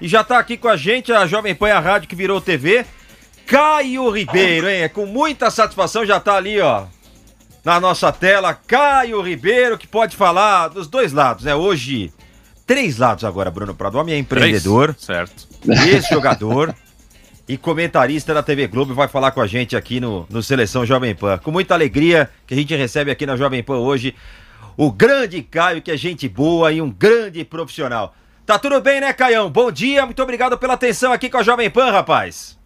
E já está aqui com a gente a Jovem Pan a Rádio que virou TV. Caio Ribeiro, hein? É com muita satisfação, já está ali, ó, na nossa tela. Caio Ribeiro, que pode falar dos dois lados, né? Hoje, três lados agora, Bruno Prado. O homem é empreendedor, três, certo? ex-jogador e comentarista da TV Globo vai falar com a gente aqui no, no Seleção Jovem Pan. Com muita alegria que a gente recebe aqui na Jovem Pan hoje o grande Caio, que é gente boa e um grande profissional. Tá tudo bem, né, Caião? Bom dia, muito obrigado pela atenção aqui com a Jovem Pan, rapaz.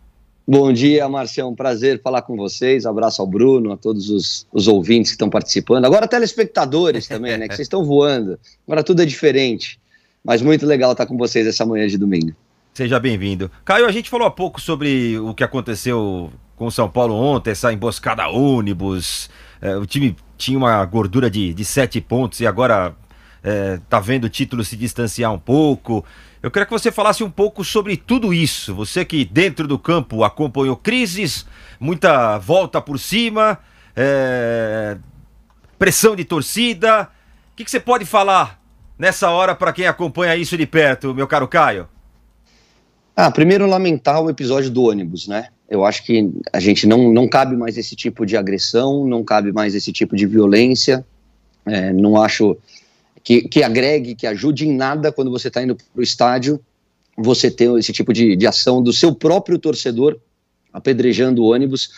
Bom dia, Marcião. Prazer falar com vocês. Abraço ao Bruno, a todos os, os ouvintes que estão participando. Agora, telespectadores também, né? Que vocês estão voando. Agora tudo é diferente. Mas muito legal estar com vocês essa manhã de domingo. Seja bem-vindo. Caio, a gente falou há pouco sobre o que aconteceu com o São Paulo ontem, essa emboscada ônibus. É, o time tinha uma gordura de, de sete pontos e agora está é, tá vendo o título se distanciar um pouco. Eu queria que você falasse um pouco sobre tudo isso. Você que dentro do campo acompanhou crises, muita volta por cima, é, pressão de torcida. O que, que você pode falar nessa hora para quem acompanha isso de perto, meu caro Caio? Ah, primeiro lamentar o episódio do ônibus, né? Eu acho que a gente não, não cabe mais esse tipo de agressão, não cabe mais esse tipo de violência. É, não acho que, que agregue, que ajude em nada quando você está indo para o estádio, você ter esse tipo de, de ação do seu próprio torcedor apedrejando o ônibus.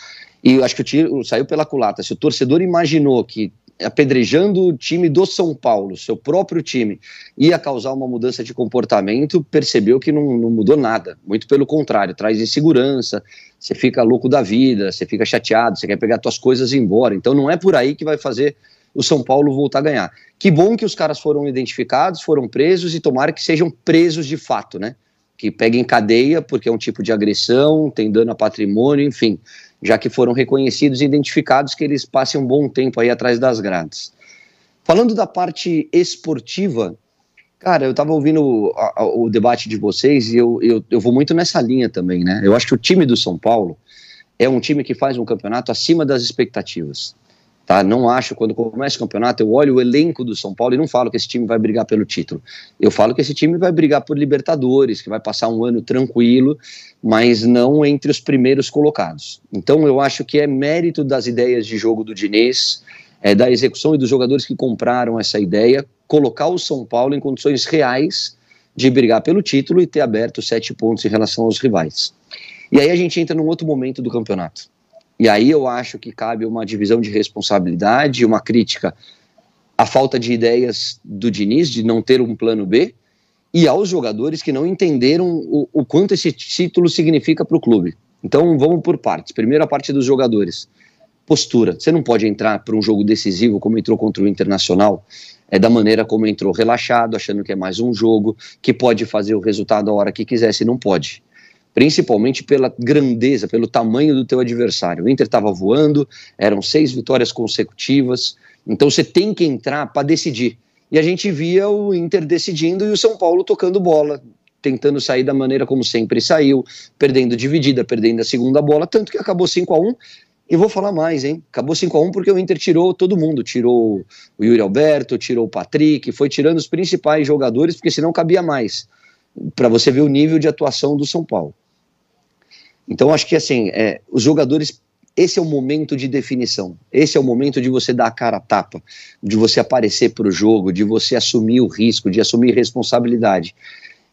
E acho que o tiro saiu pela culata. Se o torcedor imaginou que apedrejando o time do São Paulo, seu próprio time, ia causar uma mudança de comportamento, percebeu que não, não, mudou nada. Muito pelo contrário, traz insegurança, você fica louco da vida, você fica chateado, você quer pegar suas coisas e ir embora. Então não é por aí que vai fazer o São Paulo voltar a ganhar. Que bom que os caras foram identificados, foram presos e tomara que sejam presos de fato, né? Que peguem cadeia, porque é um tipo de agressão, tem dano a patrimônio, enfim. Já que foram reconhecidos e identificados, que eles passem um bom tempo aí atrás das grades. Falando da parte esportiva, Cara, eu estava ouvindo o debate de vocês e eu, eu, eu, vou muito nessa linha também, né? Eu acho que o time do São Paulo é um time que faz um campeonato acima das expectativas. Tá? Não acho, quando começa o campeonato, eu olho o elenco do São Paulo e não falo que esse time vai brigar pelo título. Eu falo que esse time vai brigar por Libertadores, que vai passar um ano tranquilo, mas não entre os primeiros colocados. Então eu acho que é mérito das ideias de jogo do Diniz, é, da execução e dos jogadores que compraram essa ideia, colocar o São Paulo em condições reais de brigar pelo título e ter aberto sete pontos em relação aos rivais. E aí a gente entra num outro momento do campeonato. E aí eu acho que cabe uma divisão de responsabilidade, uma crítica à falta de ideias do Diniz, de não ter um plano B, e aos jogadores que não entenderam o, o quanto esse título significa para o clube. Então vamos por partes. Primeiro a parte dos jogadores. Postura. Você não pode entrar para um jogo decisivo como entrou contra o Internacional, é da maneira como entrou, relaxado, achando que é mais um jogo, que pode fazer o resultado a hora que quiser, se não pode principalmente pela grandeza, pelo tamanho do teu adversário. O Inter estava voando, eram seis vitórias consecutivas, então você tem que entrar para decidir. E a gente via o Inter decidindo e o São Paulo tocando bola, tentando sair da maneira como sempre saiu, perdendo dividida, perdendo a segunda bola, tanto que acabou 5 a 1 e vou falar mais, hein? Acabou 5 a 1 porque o Inter tirou todo mundo. Tirou o Yuri Alberto, tirou o Patrick, foi tirando os principais jogadores, porque senão cabia mais. Para você ver o nível de atuação do São Paulo. Então, acho que assim, é, os jogadores esse é o momento de definição. Esse é o momento de você dar a cara a tapa, de você aparecer para o jogo, de você assumir o risco, de assumir responsabilidade.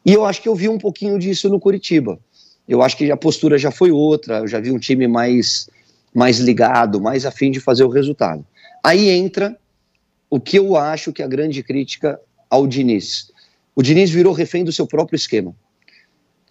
E eu acho que eu vi um pouquinho disso no Curitiba. Eu acho que a postura já foi outra, eu já vi um time mais, mais ligado, mais afim de fazer o resultado. Aí entra o que eu acho que é a grande crítica ao Diniz. O Diniz virou refém do seu próprio esquema.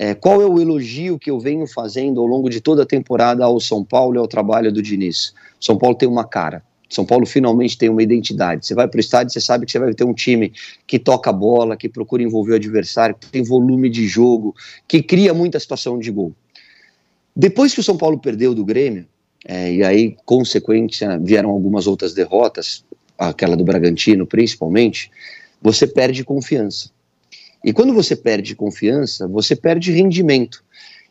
É, qual é o elogio que eu venho fazendo ao longo de toda a temporada ao São Paulo e ao trabalho do Diniz? São Paulo tem uma cara. São Paulo finalmente tem uma identidade. Você vai para o estádio, você sabe que você vai ter um time que toca a bola, que procura envolver o adversário, que tem volume de jogo, que cria muita situação de gol. Depois que o São Paulo perdeu do Grêmio, é, e aí, consequência, vieram algumas outras derrotas, aquela do Bragantino principalmente, você perde confiança. E quando você perde confiança, você perde rendimento.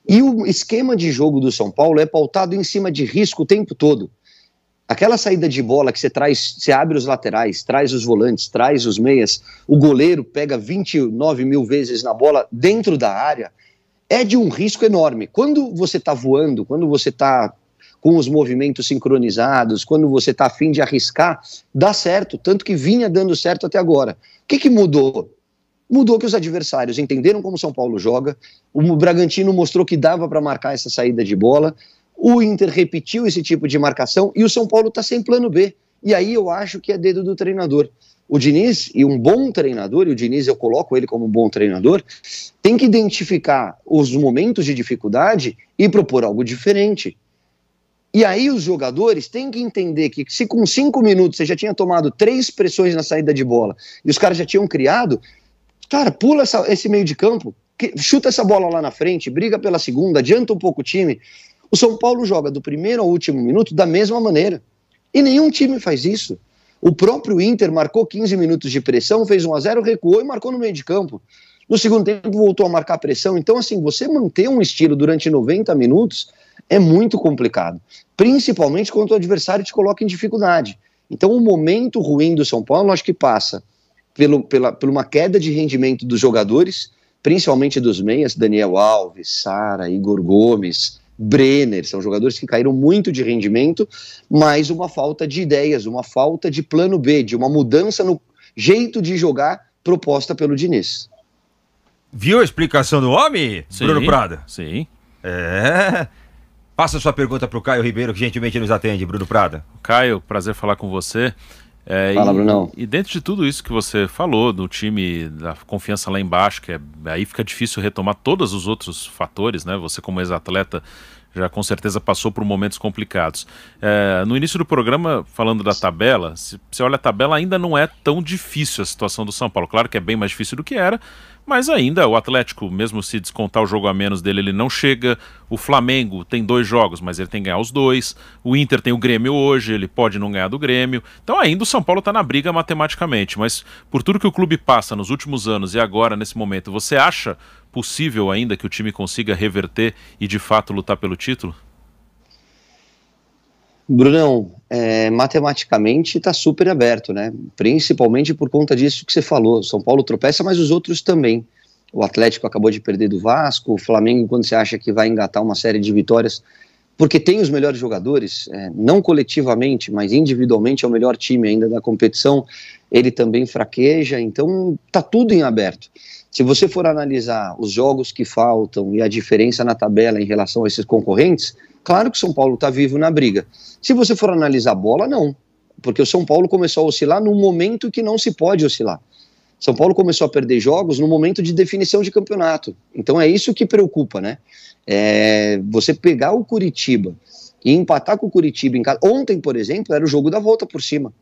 E o esquema de jogo do São Paulo é pautado em cima de risco o tempo todo. Aquela saída de bola que você traz, você abre os laterais, traz os volantes, traz os meias, o goleiro pega 29 mil vezes na bola dentro da área, é de um risco enorme. Quando você está voando, quando você está com os movimentos sincronizados, quando você está afim de arriscar, dá certo, tanto que vinha dando certo até agora. O que, que mudou? mudou que os adversários entenderam como o São Paulo joga, o Bragantino mostrou que dava para marcar essa saída de bola, o Inter repetiu esse tipo de marcação e o São Paulo está sem plano B. E aí eu acho que é dedo do treinador. O Diniz, e um bom treinador, e o Diniz eu coloco ele como um bom treinador, tem que identificar os momentos de dificuldade e propor algo diferente. E aí os jogadores têm que entender que se com cinco minutos você já tinha tomado três pressões na saída de bola e os caras já tinham criado, Cara, pula essa, esse meio de campo, que, chuta essa bola lá na frente, briga pela segunda, adianta um pouco o time. O São Paulo joga do primeiro ao último minuto da mesma maneira. E nenhum time faz isso. O próprio Inter marcou 15 minutos de pressão, fez 1 a 0 recuou e marcou no meio de campo. No segundo tempo voltou a marcar pressão. Então, assim, você manter um estilo durante 90 minutos é muito complicado. Principalmente quando o adversário te coloca em dificuldade. Então, o momento ruim do São Paulo, acho que passa pelo, pela, por uma queda de rendimento dos jogadores, principalmente dos meias, Daniel Alves, Sara, Igor Gomes, Brenner, são jogadores que caíram muito de rendimento, mas uma falta de ideias, uma falta de plano B, de uma mudança no jeito de jogar proposta pelo Diniz. Viu a explicação do homem, sim, Bruno Prada? Sim. É. Faça sua pergunta para o Caio Ribeiro, que gentilmente nos atende, Bruno Prada. Caio, prazer falar com você. É, Fala, e, Brunão. E dentro de tudo isso que você falou, do time, da confiança lá embaixo, que é, aí fica difícil retomar todos os outros fatores, né? Você, como ex-atleta, já com certeza passou por momentos complicados. É, no início do programa, falando da tabela, se você olha a tabela, ainda não é tão difícil a situação do São Paulo. Claro que é bem mais difícil do que era, mas ainda o Atlético, mesmo se descontar o jogo a menos dele, ele não chega. O Flamengo tem dois jogos, mas ele tem que ganhar os dois. O Inter tem o Grêmio hoje, ele pode não ganhar do Grêmio. Então ainda o São Paulo está na briga matematicamente, mas por tudo que o clube passa nos últimos anos e agora nesse momento, você acha possível ainda que o time consiga reverter e de fato lutar pelo título? Brunão, é, matematicamente está super aberto, né? Principalmente por conta disso que você falou. São Paulo tropeça, mas os outros também. O Atlético acabou de perder do Vasco, o Flamengo, quando você acha que vai engatar uma série de vitórias, porque tem os melhores jogadores, é, não coletivamente, mas individualmente é o melhor time ainda da competição, ele também fraqueja, então tá tudo em aberto. Se você for analisar os jogos que faltam e a diferença na tabela em relação a esses concorrentes, claro que o São Paulo está vivo na briga. Se você for analisar a bola, não, porque o São Paulo começou a oscilar num momento que não se pode oscilar. São Paulo começou a perder jogos no momento de definição de campeonato. Então é isso que preocupa, né? É, você pegar o Curitiba e empatar com o Curitiba em casa. Ontem, por exemplo, era o jogo da volta por cima.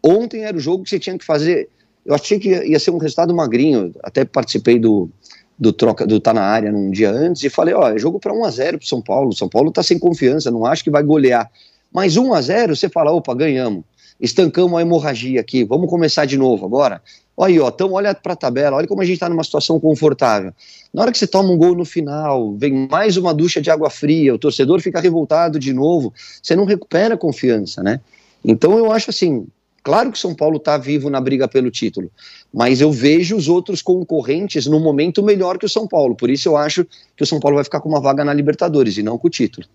Ontem era o jogo que você tinha que fazer. Eu achei que ia ser um resultado magrinho. Até participei do, do troca do tá na área num dia antes e falei, ó, é jogo para 1 a 0 pro São Paulo. São Paulo tá sem confiança, não acho que vai golear. Mas 1 a 0 você fala, opa, ganhamos estancamos a hemorragia aqui, vamos começar de novo agora. Olha aí, ó, então olha para a tabela, olha como a gente está numa situação confortável. Na hora que você toma um gol no final, vem mais uma ducha de água fria, o torcedor fica revoltado de novo, você não recupera a confiança, né? Então eu acho assim, claro que São Paulo está vivo na briga pelo título, mas eu vejo os outros concorrentes no momento melhor que o São Paulo, por isso eu acho que o São Paulo vai ficar com uma vaga na Libertadores e não com o título.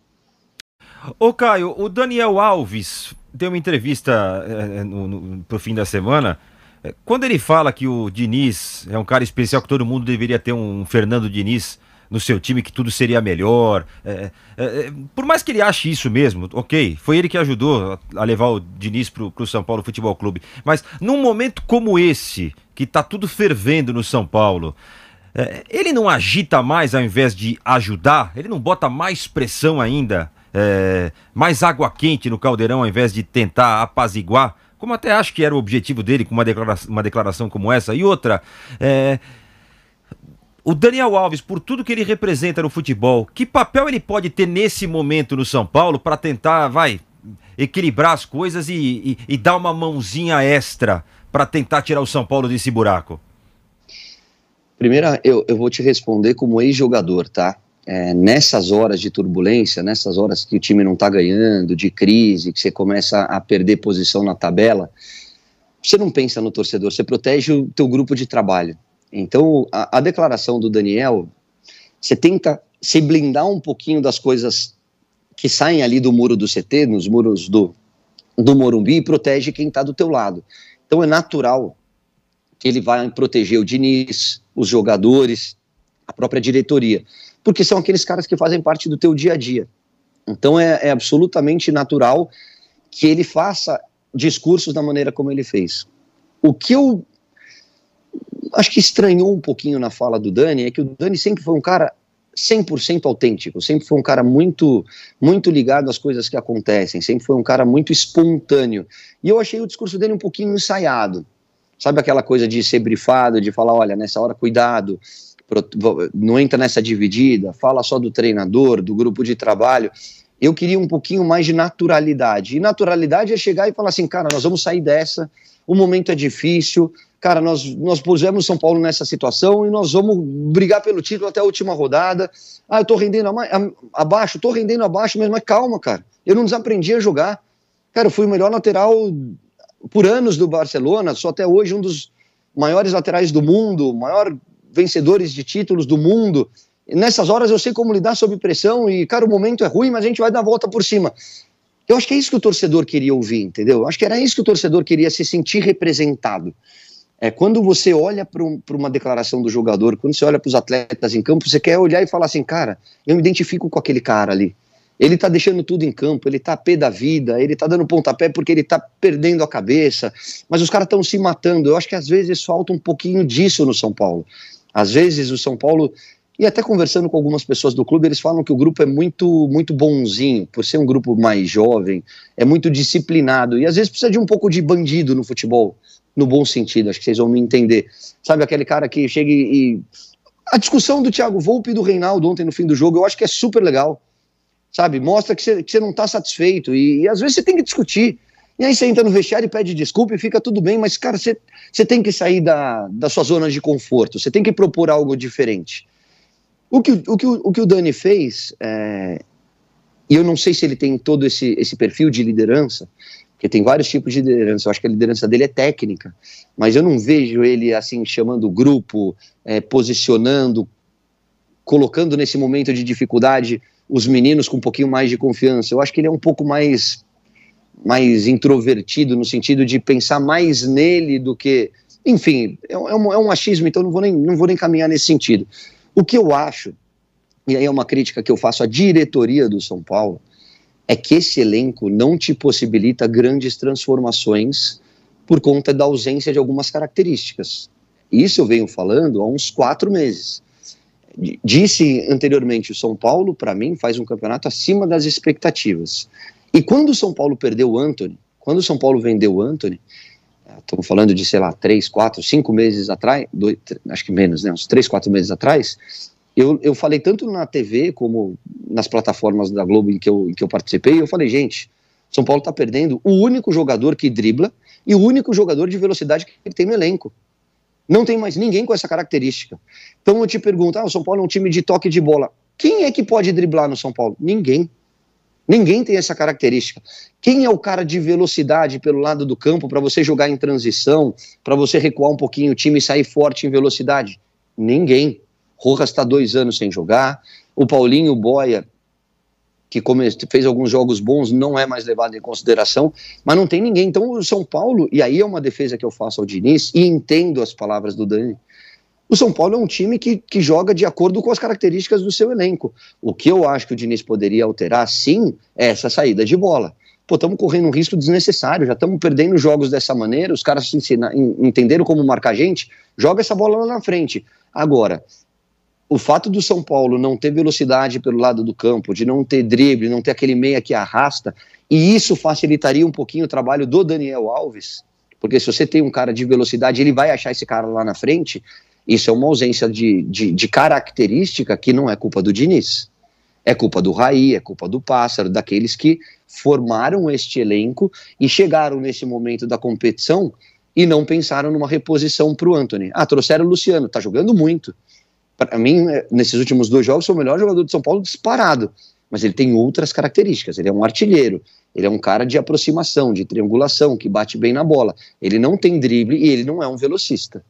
Ô Caio, o Daniel Alves deu uma entrevista é, é, no, no, pro fim da semana. É, quando ele fala que o Diniz é um cara especial, que todo mundo deveria ter um Fernando Diniz no seu time, que tudo seria melhor. É, é, é por mais que ele ache isso mesmo, ok, foi ele que ajudou a levar o Diniz pro, pro São Paulo Futebol Clube. Mas num momento como esse, que tá tudo fervendo no São Paulo, ele não agita mais ao invés de ajudar? Ele não bota mais pressão ainda é, mais água quente no caldeirão ao invés de tentar apaziguar, como até acho que era o objetivo dele com uma, uma declaração como essa. E outra, é, o Daniel Alves, por tudo que ele representa no futebol, que papel ele pode ter nesse momento no São Paulo para tentar, vai, equilibrar as coisas e, e, e dar uma mãozinha extra para tentar tirar o São Paulo desse buraco? Primeira, eu, eu vou te responder como ex-jogador, tá? é, nessas horas de turbulência, nessas horas que o time não está ganhando, de crise, que você começa a perder posição na tabela, você não pensa no torcedor, você protege o teu grupo de trabalho. Então, a, a declaração do Daniel, você tenta se blindar um pouquinho das coisas que saem ali do muro do CT, nos muros do, do Morumbi, e protege quem está do teu lado. Então, é natural que ele vá proteger o Diniz, os jogadores, a própria diretoria porque são aqueles caras que fazem parte do teu dia a dia. Então é, é absolutamente natural que ele faça discursos da maneira como ele fez. O que eu acho que estranhou um pouquinho na fala do Dani é que o Dani sempre foi um cara 100% autêntico, sempre foi um cara muito muito ligado às coisas que acontecem, sempre foi um cara muito espontâneo. E eu achei o discurso dele um pouquinho ensaiado. Sabe aquela coisa de ser brifado, de falar, olha, nessa hora cuidado, não entra nessa dividida, fala só do treinador, do grupo de trabalho. Eu queria um pouquinho mais de naturalidade. E naturalidade é chegar e falar assim, cara, nós vamos sair dessa, o momento é difícil, cara, nós, nós pusemos São Paulo nessa situação e nós vamos brigar pelo título até a última rodada. Ah, eu tô rendendo abaixo, tô rendendo abaixo mesmo, mas calma, cara. Eu não desaprendi a jogar. Cara, eu fui o melhor lateral por anos do Barcelona, sou até hoje um dos maiores laterais do mundo, maior vencedores de títulos do mundo. Nessas horas eu sei como lidar sob pressão e, cara, o momento é ruim, mas a gente vai dar a volta por cima. Eu acho que é isso que o torcedor queria ouvir, entendeu? Eu acho que era isso que o torcedor queria se sentir representado. É, quando você olha para um, uma declaração do jogador, quando você olha para os atletas em campo, você quer olhar e falar assim, cara, eu me identifico com aquele cara ali. Ele tá deixando tudo em campo, ele tá a pé da vida, ele tá dando pontapé porque ele tá perdendo a cabeça, mas os caras estão se matando. Eu acho que às vezes falta um pouquinho disso no São Paulo. Às vezes o São Paulo e até conversando com algumas pessoas do clube, eles falam que o grupo é muito muito bonzinho, por ser um grupo mais jovem, é muito disciplinado e às vezes precisa de um pouco de bandido no futebol, no bom sentido, acho que vocês vão me entender. Sabe aquele cara que chega e a discussão do Thiago Volpe e do Reinaldo ontem no fim do jogo, eu acho que é super legal. Sabe? Mostra que você não está satisfeito e, e às vezes você tem que discutir. E aí você entra no vestiário e pede desculpa e fica tudo bem, mas, cara, você, você tem que sair da, da sua zona de conforto, você tem que propor algo diferente. O que o, que, o, que o Dani fez, é, e eu não sei se ele tem todo esse, esse perfil de liderança, porque tem vários tipos de liderança. Eu acho que a liderança dele é técnica, mas eu não vejo ele assim chamando o grupo, é, posicionando, colocando nesse momento de dificuldade os meninos com um pouquinho mais de confiança. Eu acho que ele é um pouco mais mais introvertido, no sentido de pensar mais nele do que. Enfim, é, é, um, é um achismo, então não vou, nem, não vou nem caminhar nesse sentido. O que eu acho, e aí é uma crítica que eu faço à diretoria do São Paulo, é que esse elenco não te possibilita grandes transformações por conta da ausência de algumas características. Isso eu venho falando há uns quatro meses. Disse anteriormente, o São Paulo, para mim, faz um campeonato acima das expectativas. E quando o São Paulo perdeu o Anthony, quando o São Paulo vendeu o Anthony, é, estamos falando de, sei lá, três, quatro, cinco meses atrás, dois, acho que menos, né, uns três, quatro meses atrás, eu, eu falei tanto na TV como nas plataformas da Globo em que eu, em que eu participei, eu falei, gente, São Paulo está perdendo o único jogador que dribla e o único jogador de velocidade que ele tem no elenco. Não tem mais ninguém com essa característica. Então eu te pergunto, ah, o São Paulo é um time de toque de bola. Quem é que pode driblar no São Paulo? Ninguém. Ninguém tem essa característica. Quem é o cara de velocidade pelo lado do campo para você jogar em transição, para você recuar um pouquinho o time e sair forte em velocidade? Ninguém. Rojas está dois anos sem jogar. O Paulinho Boia, que fez alguns jogos bons, não é mais levado em consideração. Mas não tem ninguém. Então o São Paulo, e aí é uma defesa que eu faço ao Diniz, e entendo as palavras do Dani. O São Paulo é um time que, que joga de acordo com as características do seu elenco. O que eu acho que o Diniz poderia alterar, sim, é essa saída de bola. Pô, estamos correndo um risco desnecessário, já estamos perdendo jogos dessa maneira, os caras se entenderam como marcar a gente, joga essa bola lá na frente. Agora, o fato do São Paulo não ter velocidade pelo lado do campo, de não ter drible, não ter aquele meia que arrasta, e isso facilitaria um pouquinho o trabalho do Daniel Alves, porque se você tem um cara de velocidade, ele vai achar esse cara lá na frente, isso é uma ausência de, de, de característica que não é culpa do Diniz. É culpa do Raí, é culpa do Pássaro, daqueles que formaram este elenco e chegaram nesse momento da competição e não pensaram numa reposição para o Anthony. Ah, trouxeram o Luciano, tá jogando muito. Para mim, é, nesses últimos dois jogos, foi o melhor jogador de São Paulo disparado. Mas ele tem outras características. Ele é um artilheiro, ele é um cara de aproximação, de triangulação, que bate bem na bola. Ele não tem drible e ele não é um velocista.